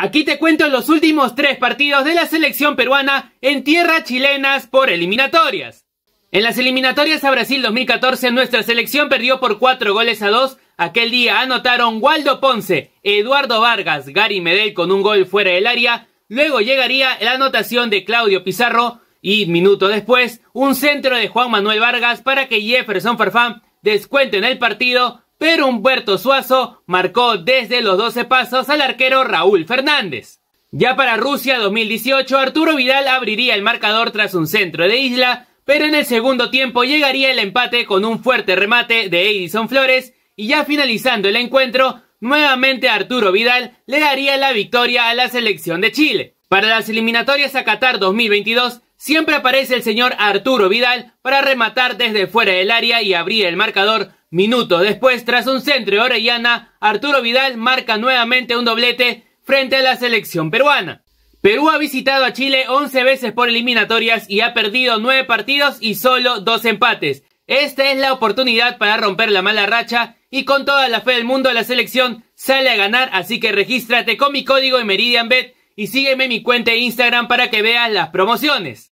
Aquí te cuento los últimos tres partidos de la selección peruana en tierra chilenas por eliminatorias. En las eliminatorias a Brasil 2014 nuestra selección perdió por cuatro goles a dos. Aquel día anotaron Waldo Ponce, Eduardo Vargas, Gary Medel con un gol fuera del área. Luego llegaría la anotación de Claudio Pizarro y minuto después un centro de Juan Manuel Vargas para que Jefferson Farfán descuente en el partido pero Humberto Suazo marcó desde los 12 pasos al arquero Raúl Fernández. Ya para Rusia 2018, Arturo Vidal abriría el marcador tras un centro de Isla, pero en el segundo tiempo llegaría el empate con un fuerte remate de Edison Flores y ya finalizando el encuentro, nuevamente Arturo Vidal le daría la victoria a la selección de Chile. Para las eliminatorias a Qatar 2022, siempre aparece el señor Arturo Vidal para rematar desde fuera del área y abrir el marcador Minuto después, tras un centro de Orellana, Arturo Vidal marca nuevamente un doblete frente a la selección peruana. Perú ha visitado a Chile 11 veces por eliminatorias y ha perdido 9 partidos y solo 2 empates. Esta es la oportunidad para romper la mala racha y con toda la fe del mundo la selección sale a ganar, así que regístrate con mi código en MeridianBet y sígueme en mi cuenta de Instagram para que veas las promociones.